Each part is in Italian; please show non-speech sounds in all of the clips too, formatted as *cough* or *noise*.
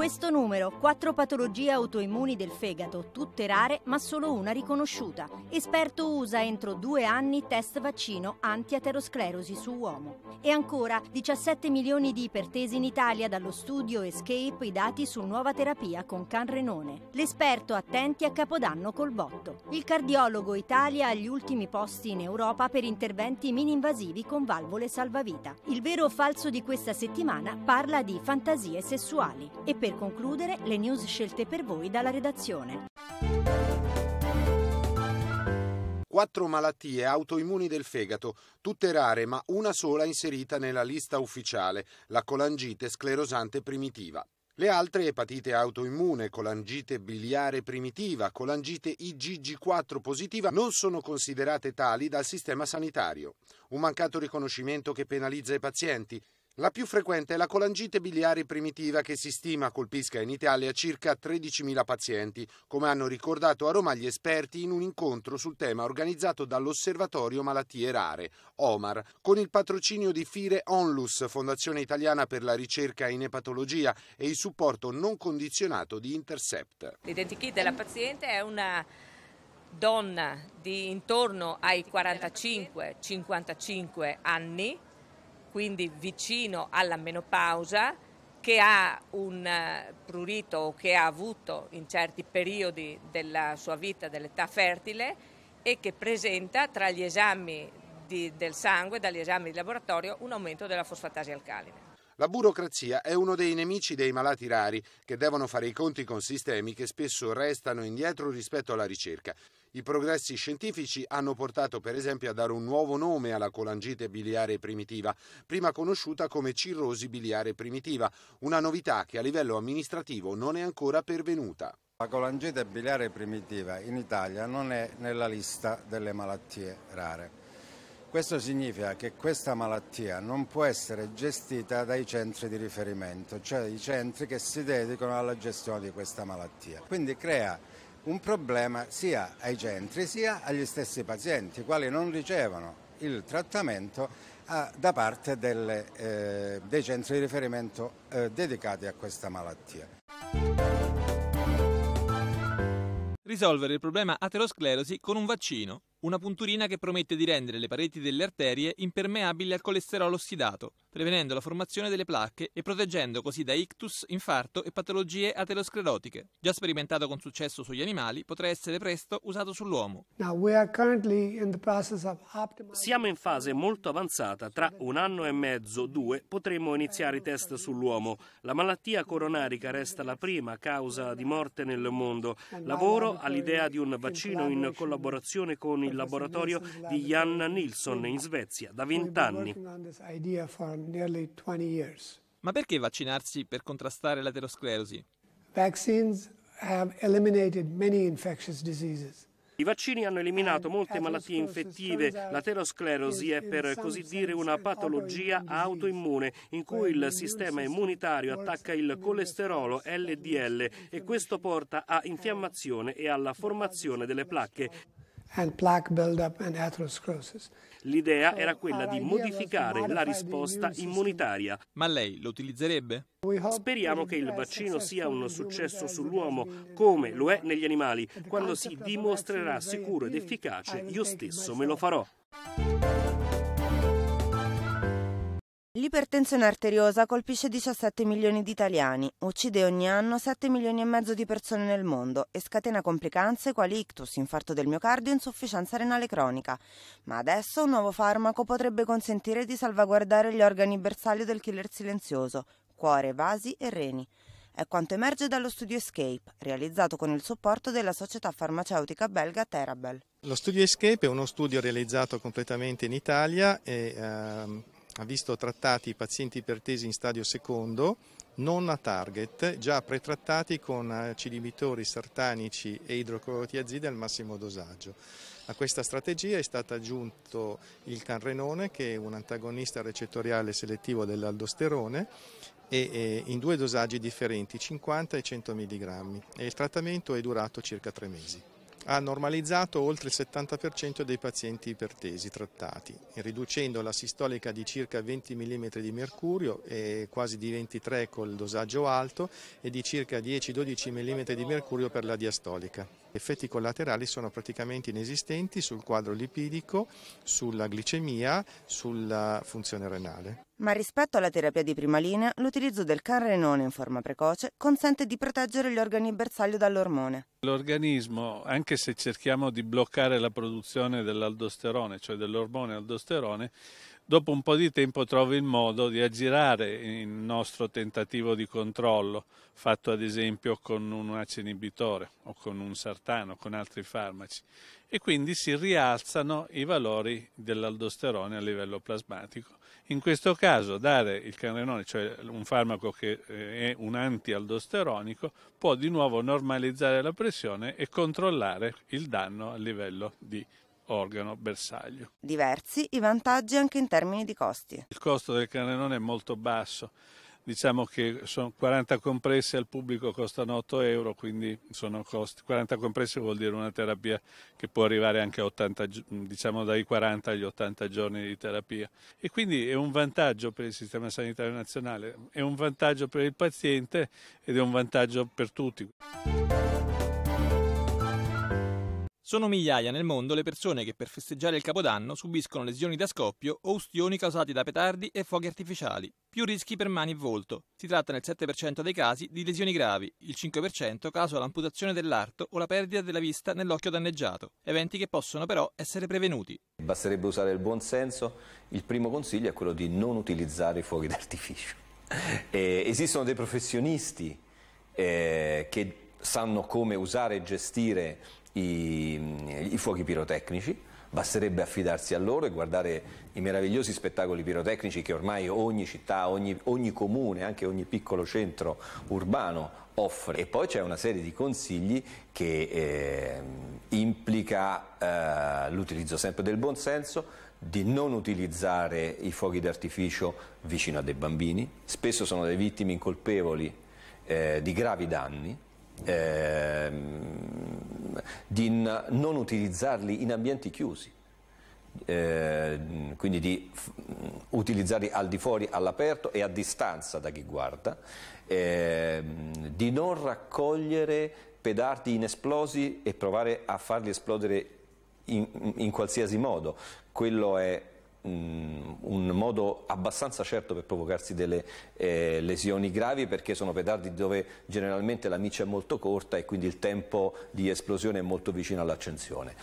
questo numero, quattro patologie autoimmuni del fegato, tutte rare ma solo una riconosciuta. Esperto USA entro due anni test vaccino anti-aterosclerosi su uomo. E ancora 17 milioni di ipertesi in Italia dallo studio Escape i dati su nuova terapia con Canrenone. L'esperto attenti a Capodanno col botto. Il cardiologo Italia agli ultimi posti in Europa per interventi mini-invasivi con valvole salvavita. Il vero o falso di questa settimana parla di fantasie sessuali. E per per concludere le news scelte per voi dalla redazione. Quattro malattie autoimmuni del fegato, tutte rare ma una sola inserita nella lista ufficiale, la colangite sclerosante primitiva. Le altre epatite autoimmune, colangite biliare primitiva, colangite IgG4 positiva non sono considerate tali dal sistema sanitario. Un mancato riconoscimento che penalizza i pazienti, la più frequente è la colangite biliare primitiva che si stima colpisca in Italia circa 13.000 pazienti, come hanno ricordato a Roma gli esperti in un incontro sul tema organizzato dall'Osservatorio Malattie Rare, OMAR, con il patrocinio di Fire Onlus, Fondazione Italiana per la ricerca in epatologia e il supporto non condizionato di Intercept. L'identikit della paziente è una donna di intorno ai 45-55 anni quindi vicino alla menopausa, che ha un eh, prurito o che ha avuto in certi periodi della sua vita, dell'età fertile, e che presenta tra gli esami di, del sangue, dagli esami di laboratorio, un aumento della fosfatasi alcalina. La burocrazia è uno dei nemici dei malati rari che devono fare i conti con sistemi che spesso restano indietro rispetto alla ricerca. I progressi scientifici hanno portato per esempio a dare un nuovo nome alla colangite biliare primitiva, prima conosciuta come cirrosi biliare primitiva, una novità che a livello amministrativo non è ancora pervenuta. La colangite biliare primitiva in Italia non è nella lista delle malattie rare. Questo significa che questa malattia non può essere gestita dai centri di riferimento, cioè i centri che si dedicano alla gestione di questa malattia. Quindi crea un problema sia ai centri sia agli stessi pazienti, i quali non ricevono il trattamento a, ah, da parte delle, eh, dei centri di riferimento eh, dedicati a questa malattia. Risolvere il problema aterosclerosi con un vaccino. Una punturina che promette di rendere le pareti delle arterie impermeabili al colesterolo ossidato, prevenendo la formazione delle placche e proteggendo così da ictus, infarto e patologie aterosclerotiche. Già sperimentato con successo sugli animali, potrà essere presto usato sull'uomo. Siamo in fase molto avanzata. Tra un anno e mezzo, due, potremo iniziare i test sull'uomo. La malattia coronarica resta la prima causa di morte nel mondo. Lavoro all'idea di un vaccino in collaborazione con i il laboratorio di Jan Nilsson in Svezia da 20 anni. Ma perché vaccinarsi per contrastare l'aterosclerosi? I vaccini hanno eliminato molte malattie infettive. L'aterosclerosi è per così dire una patologia autoimmune in cui il sistema immunitario attacca il colesterolo LDL e questo porta a infiammazione e alla formazione delle placche. L'idea era quella di modificare la risposta immunitaria. Ma lei lo utilizzerebbe? Speriamo che il vaccino sia un successo sull'uomo, come lo è negli animali. Quando si dimostrerà sicuro ed efficace, io stesso me lo farò. L'ipertensione arteriosa colpisce 17 milioni di italiani, uccide ogni anno 7 milioni e mezzo di persone nel mondo e scatena complicanze quali ictus, infarto del miocardio e insufficienza renale cronica. Ma adesso un nuovo farmaco potrebbe consentire di salvaguardare gli organi bersaglio del killer silenzioso, cuore, vasi e reni. È quanto emerge dallo studio Escape, realizzato con il supporto della società farmaceutica belga Terabel. Lo studio Escape è uno studio realizzato completamente in Italia e ehm, ha visto trattati i pazienti ipertesi in stadio secondo, non a target, già pretrattati con acidimitori sartanici e idroclorotiazide al massimo dosaggio. A questa strategia è stato aggiunto il canrenone che è un antagonista recettoriale selettivo dell'aldosterone e in due dosaggi differenti, 50 e 100 mg e il trattamento è durato circa tre mesi ha normalizzato oltre il 70% dei pazienti ipertesi trattati, riducendo la sistolica di circa 20 mm di mercurio e quasi di 23 col dosaggio alto e di circa 10-12 mm di mercurio per la diastolica. Gli Effetti collaterali sono praticamente inesistenti sul quadro lipidico, sulla glicemia, sulla funzione renale. Ma rispetto alla terapia di prima linea, l'utilizzo del carrenone in forma precoce consente di proteggere gli organi bersaglio dall'ormone. L'organismo, anche se cerchiamo di bloccare la produzione dell'aldosterone, cioè dell'ormone aldosterone, dopo un po' di tempo trova il modo di aggirare il nostro tentativo di controllo, fatto ad esempio con un ace inibitore o con un sartano, con altri farmaci, e quindi si rialzano i valori dell'aldosterone a livello plasmatico. In questo caso dare il canrenone, cioè un farmaco che eh, è un antialdosteronico, può di nuovo normalizzare la pressione e controllare il danno a livello di organo bersaglio. Diversi i vantaggi anche in termini di costi. Il costo del canrenone è molto basso diciamo che sono 40 compresse al pubblico costano 8 euro, quindi sono costi, 40 compresse vuol dire una terapia che può arrivare anche 80, diciamo dai 40 agli 80 giorni di terapia. E quindi è un vantaggio per il sistema sanitario nazionale, è un vantaggio per il paziente ed è un vantaggio per tutti. Sono migliaia nel mondo le persone che per festeggiare il Capodanno subiscono lesioni da scoppio o ustioni causati da petardi e fuochi artificiali, più rischi per mani e volto. Si tratta nel 7% dei casi di lesioni gravi, il 5% causa l'amputazione dell'arto o la perdita della vista nell'occhio danneggiato, eventi che possono però essere prevenuti. Basterebbe usare il buon senso, il primo consiglio è quello di non utilizzare i fuochi d'artificio. *laughs* Eh, esistono dei professionisti eh, che sanno come usare e gestire i, i fuochi pirotecnici, basterebbe affidarsi a loro e guardare i meravigliosi spettacoli pirotecnici che ormai ogni città, ogni, ogni comune, anche ogni piccolo centro urbano offre. E poi c'è una serie di consigli che eh, implica eh, l'utilizzo sempre del buonsenso, di non utilizzare i fuochi d'artificio vicino a dei bambini, spesso sono delle vittime incolpevoli eh, di gravi danni, ehm, di non utilizzarli in ambienti chiusi. Eh, quindi di utilizzarli al di fuori, all'aperto e a distanza da chi guarda, eh, di non raccogliere pedardi inesplosi e provare a farli esplodere in, in qualsiasi modo. Quello è Mm, un modo abbastanza certo per provocarsi delle eh, lesioni gravi perché sono pedardi dove generalmente la miccia è molto corta e quindi il tempo di esplosione è molto vicino all'accensione.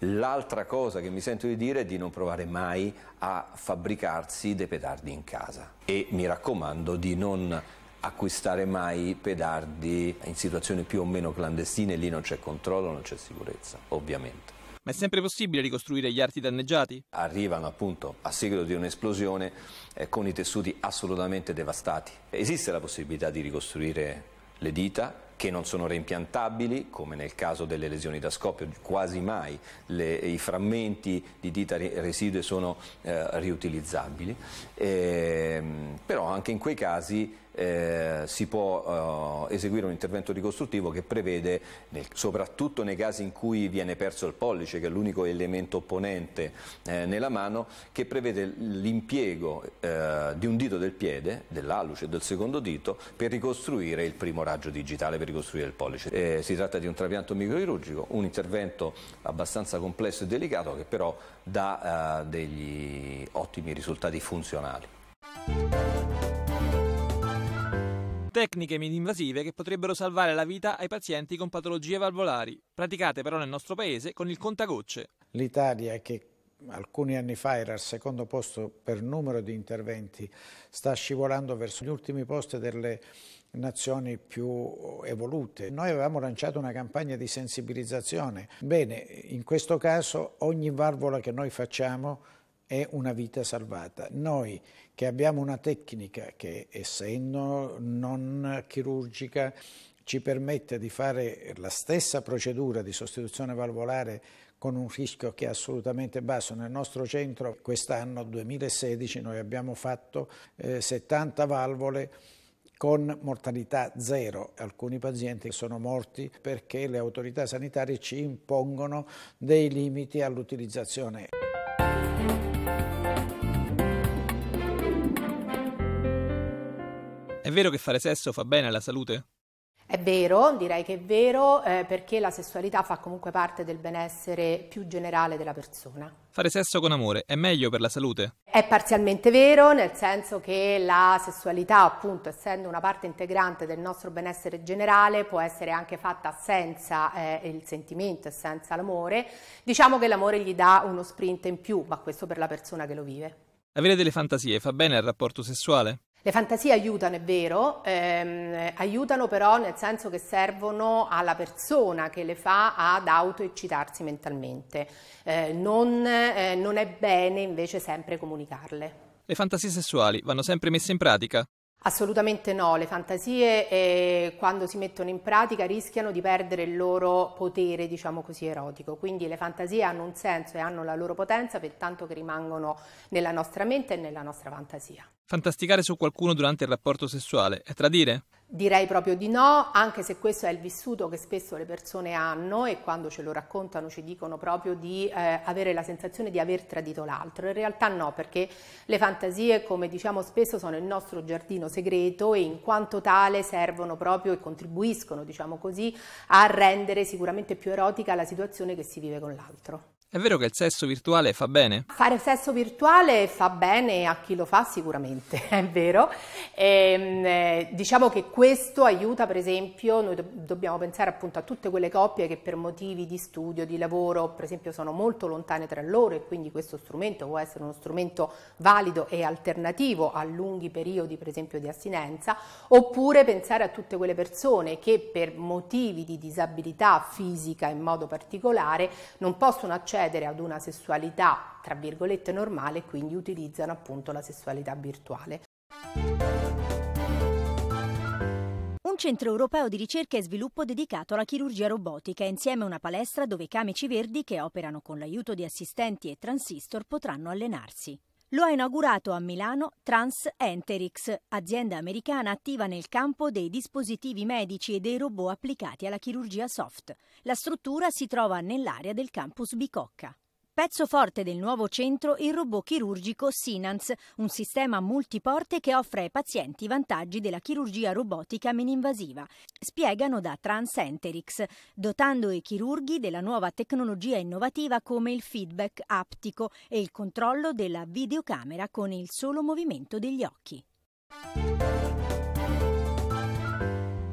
L'altra cosa che mi sento di dire è di non provare mai a fabbricarsi dei pedardi in casa e mi raccomando di non acquistare mai pedardi in situazioni più o meno clandestine, lì non c'è controllo, non c'è sicurezza, ovviamente. Ma è sempre possibile ricostruire gli arti danneggiati? Arrivano appunto a seguito di un'esplosione eh, con i tessuti assolutamente devastati. Esiste la possibilità di ricostruire le dita che non sono reimpiantabili, come nel caso delle lesioni da scoppio, quasi mai le, i frammenti di dita residue sono eh, riutilizzabili, e, ehm, però anche in quei casi eh, si può eh, eseguire un intervento ricostruttivo che prevede, nel, soprattutto nei casi in cui viene perso il pollice, che è l'unico elemento opponente eh, nella mano, che prevede l'impiego eh, di un dito del piede, dell'alluce e del secondo dito, per ricostruire il primo raggio digitale, per ricostruire il pollice. Eh, si tratta di un trapianto microchirurgico, un intervento abbastanza complesso e delicato che però dà degli ottimi risultati funzionali tecniche mininvasive che potrebbero salvare la vita ai pazienti con patologie valvolari, praticate però nel nostro paese con il contagocce. L'Italia che alcuni anni fa era al secondo posto per numero di interventi, sta scivolando verso gli ultimi posti delle nazioni più evolute. Noi avevamo lanciato una campagna di sensibilizzazione. Bene, in questo caso ogni valvola che noi facciamo è una vita salvata. Noi che abbiamo una tecnica che essendo non chirurgica ci permette di fare la stessa procedura di sostituzione valvolare con un rischio che è assolutamente basso. Nel nostro centro quest'anno 2016 noi abbiamo fatto eh, 70 valvole con mortalità zero. Alcuni pazienti sono morti perché le autorità sanitarie ci impongono dei limiti all'utilizzazione. vero che fare sesso fa bene alla salute? È vero, direi che è vero, eh, perché la sessualità fa comunque parte del benessere più generale della persona. Fare sesso con amore è meglio per la salute? È parzialmente vero, nel senso che la sessualità, appunto, essendo una parte integrante del nostro benessere generale, può essere anche fatta senza eh, il sentimento e senza l'amore. Diciamo che l'amore gli dà uno sprint in più, ma questo per la persona che lo vive. Avere delle fantasie fa bene al rapporto sessuale? Le fantasie aiutano, è vero, ehm, aiutano però nel senso che servono alla persona che le fa ad autoeccitarsi mentalmente. Eh, non, eh, non è bene invece sempre comunicarle. Le fantasie sessuali vanno sempre messe in pratica? Assolutamente no, le fantasie eh, quando si mettono in pratica rischiano di perdere il loro potere, diciamo così, erotico. Quindi le fantasie hanno un senso e hanno la loro potenza per tanto che rimangono nella nostra mente e nella nostra fantasia. Fantasticare su qualcuno durante il rapporto sessuale è tradire? Direi proprio di no, anche se questo è il vissuto che spesso le persone hanno e quando ce lo raccontano ci dicono proprio di eh, avere la sensazione di aver tradito l'altro. In realtà no, perché le fantasie, come diciamo spesso, sono il nostro giardino segreto e in quanto tale servono proprio e contribuiscono, diciamo così, a rendere sicuramente più erotica la situazione che si vive con l'altro. È vero che il sesso virtuale fa bene? Fare sesso virtuale fa bene a chi lo fa sicuramente, *laughs* è vero. E, ehm, eh, diciamo che questo aiuta, per esempio, noi dobbiamo pensare appunto a tutte quelle coppie che per motivi di studio, di lavoro, per esempio, sono molto lontane tra loro e quindi questo strumento può essere uno strumento valido e alternativo a lunghi periodi, per esempio, di astinenza, oppure pensare a tutte quelle persone che per motivi di disabilità fisica in modo particolare non possono accedere accedere ad una sessualità, tra virgolette, normale e quindi utilizzano appunto la sessualità virtuale. Un centro europeo di ricerca e sviluppo dedicato alla chirurgia robotica, insieme a una palestra dove i camici verdi che operano con l'aiuto di assistenti e transistor potranno allenarsi. Lo ha inaugurato a Milano Trans Enterix, azienda americana attiva nel campo dei dispositivi medici e dei robot applicati alla chirurgia soft. La struttura si trova nell'area del campus Bicocca. Pezzo forte del nuovo centro il robot chirurgico Sinans, un sistema multiporte che offre ai pazienti i vantaggi della chirurgia robotica meno-invasiva, spiegano da Transenterix, dotando i chirurghi della nuova tecnologia innovativa come il feedback aptico e il controllo della videocamera con il solo movimento degli occhi.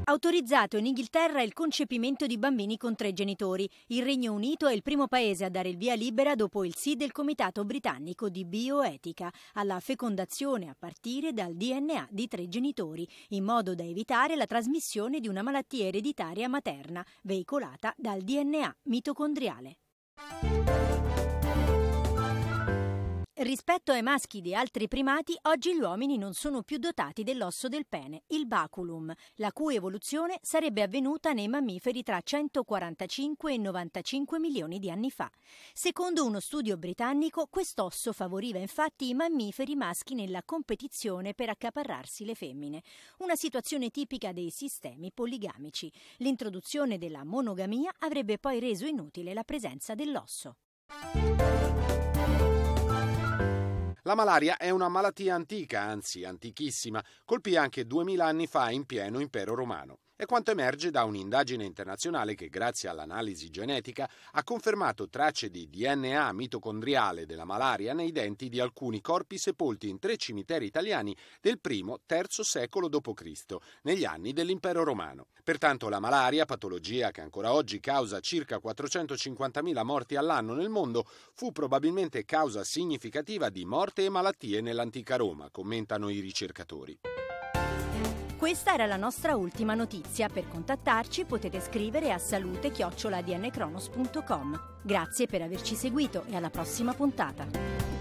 Autorizzato in Inghilterra il concepimento di bambini con tre genitori. Il Regno Unito è il primo paese a dare il via libera dopo il sì del Comitato britannico di bioetica alla fecondazione a partire dal DNA di tre genitori, in modo da evitare la trasmissione di una malattia ereditaria materna veicolata dal DNA mitocondriale. Rispetto ai maschi di altri primati, oggi gli uomini non sono più dotati dell'osso del pene, il baculum, la cui evoluzione sarebbe avvenuta nei mammiferi tra 145 e 95 milioni di anni fa. Secondo uno studio britannico, quest'osso favoriva infatti i mammiferi maschi nella competizione per accaparrarsi le femmine, una situazione tipica dei sistemi poligamici. L'introduzione della monogamia avrebbe poi reso inutile la presenza dell'osso. La malaria è una malattia antica, anzi antichissima, colpì anche duemila anni fa in pieno impero romano. È quanto emerge da un'indagine internazionale che, grazie all'analisi genetica, ha confermato tracce di DNA mitocondriale della malaria nei denti di alcuni corpi sepolti in tre cimiteri italiani del primo terzo secolo d.C., negli anni dell'Impero romano. Pertanto la malaria, patologia che ancora oggi causa circa 450.000 morti all'anno nel mondo, fu probabilmente causa significativa di morte e malattie nell'antica Roma, commentano i ricercatori. Questa era la nostra ultima notizia. Per contattarci potete scrivere a salute-dncronos.com. Grazie per averci seguito e alla prossima puntata.